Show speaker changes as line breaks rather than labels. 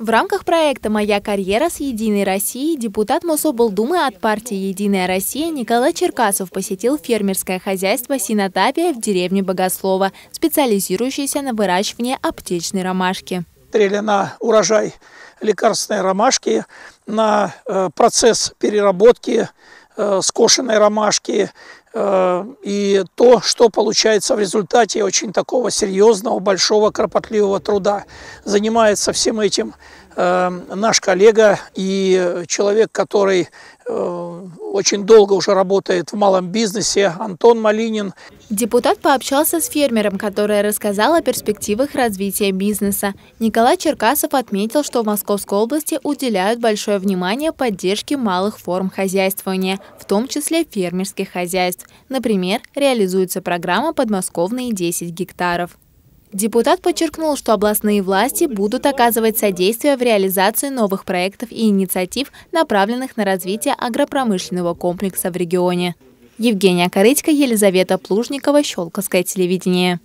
В рамках проекта «Моя карьера с Единой Россией» депутат Мособлдумы от партии «Единая Россия» Николай Черкасов посетил фермерское хозяйство Синотапия в деревне Богослова, специализирующееся на выращивании аптечной ромашки.
Трели На урожай лекарственной ромашки, на э, процесс переработки э, скошенной ромашки, Э, и то, что получается в результате очень такого серьезного, большого, кропотливого труда, занимается всем этим э, наш коллега и человек, который э, очень долго уже работает в малом бизнесе, Антон Малинин. Депутат пообщался
с фермером, который рассказал о перспективах развития бизнеса. Николай Черкасов отметил, что в Московской области уделяют большое внимание поддержке малых форм хозяйствования, в том числе фермерских хозяйств хозяйств. Например, реализуется программа «Подмосковные 10 гектаров». Депутат подчеркнул, что областные власти будут оказывать содействие в реализации новых проектов и инициатив, направленных на развитие агропромышленного комплекса в регионе. Евгения Корытько, Елизавета Плужникова, Щелковское телевидение.